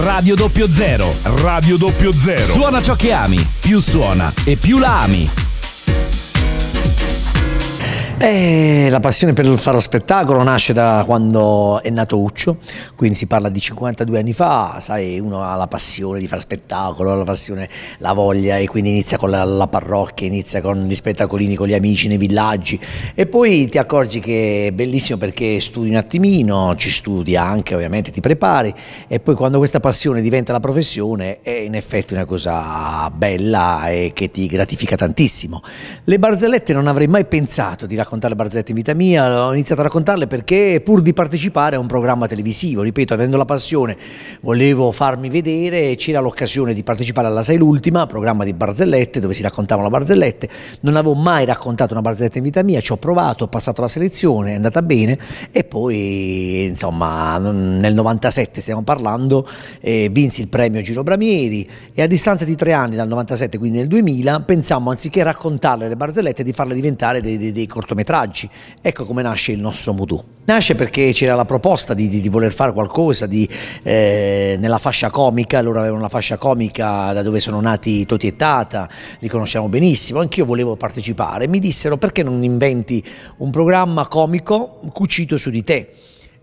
Radio Doppio Zero, Radio Doppio Zero. Suona ciò che ami, più suona e più la ami. Eh, la passione per fare lo spettacolo nasce da quando è nato Uccio, quindi si parla di 52 anni fa, sai, uno ha la passione di fare spettacolo, la passione, la voglia e quindi inizia con la, la parrocchia, inizia con gli spettacolini con gli amici nei villaggi e poi ti accorgi che è bellissimo perché studi un attimino, ci studi anche ovviamente, ti prepari e poi quando questa passione diventa la professione è in effetti una cosa bella e che ti gratifica tantissimo. Le barzellette non avrei mai pensato di raccontare raccontare barzellette in vita mia, ho iniziato a raccontarle perché pur di partecipare a un programma televisivo, ripeto, avendo la passione, volevo farmi vedere, c'era l'occasione di partecipare alla Sai l'ultima, programma di barzellette dove si raccontavano barzellette, non avevo mai raccontato una barzelletta in vita mia, ci ho provato, ho passato la selezione, è andata bene e poi insomma nel 97 stiamo parlando, eh, vinsi il premio Giro Bramieri e a distanza di tre anni dal 97, quindi nel 2000, pensammo anziché raccontarle le barzellette di farle diventare dei, dei, dei cortometraggi cortometraggi. Ecco come nasce il nostro Mutu. Nasce perché c'era la proposta di, di, di, voler fare qualcosa di, eh, nella fascia comica, loro avevano la fascia comica da dove sono nati Toti e Tata, li conosciamo benissimo, anch'io volevo partecipare, mi dissero perché non inventi un programma comico cucito su di te.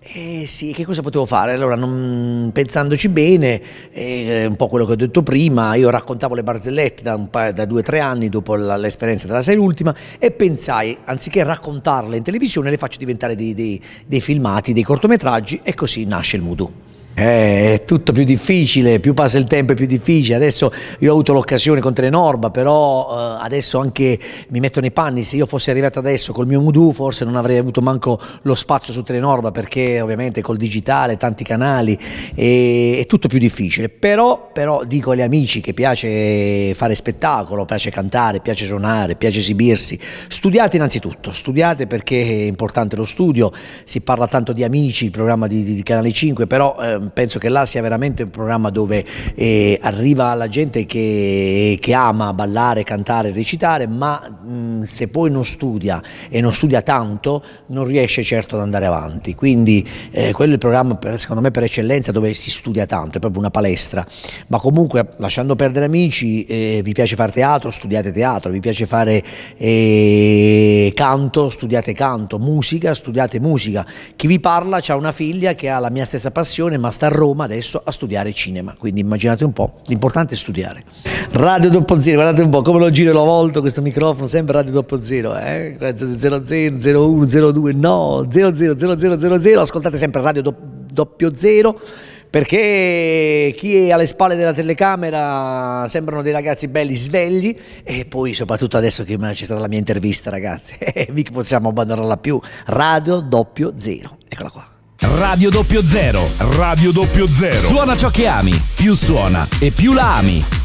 Eh sì, che cosa potevo fare? Allora, non, pensandoci bene, eh, un po' quello che ho detto prima, io raccontavo le barzellette da, paio, da due o tre anni dopo l'esperienza della serie ultima e pensai, anziché raccontarle in televisione, le faccio diventare dei, dei, dei filmati, dei cortometraggi e così nasce il Mudu. Eh, è tutto più difficile, più passa il tempo è più difficile, adesso io ho avuto l'occasione con Trenorba, però eh, adesso anche mi metto nei panni, se io fossi arrivato adesso col mio Mudu forse non avrei avuto manco lo spazio su Trenorba perché ovviamente col digitale, tanti canali, è, è tutto più difficile, però, però dico agli amici che piace fare spettacolo, piace cantare, piace suonare, piace esibirsi, studiate innanzitutto, studiate perché è importante lo studio, si parla tanto di amici, il programma di, di, di Canale 5, però... Ehm, penso che là sia veramente un programma dove eh, arriva la gente che, che, ama ballare, cantare, recitare, ma mh, se poi non studia e non studia tanto non riesce certo ad andare avanti. Quindi eh, quello è il programma per, secondo me per eccellenza dove si studia tanto, è proprio una palestra. Ma comunque lasciando perdere amici, eh, vi piace fare teatro, studiate teatro, vi piace fare eh, canto, studiate canto, musica, studiate musica. Chi vi parla ha una figlia che ha la mia stessa passione ma sta sta a Roma adesso a studiare cinema, quindi immaginate un po', l'importante è studiare. Radio Doppio Zero, guardate un po' come lo giro e lo volto questo microfono, sempre Radio Doppio Zero, eh? 00, 01, 02, no, 000000, ascoltate sempre Radio Doppio Zero perché chi è alle spalle della telecamera sembrano dei ragazzi belli svegli e poi soprattutto adesso che c'è stata la mia intervista ragazzi, eh, mica possiamo abbandonarla più, Radio Doppio Zero, eccola qua. Radio Doppio Zero, Radio Doppio Zero. Suona ciò che ami, più suona e più la ami.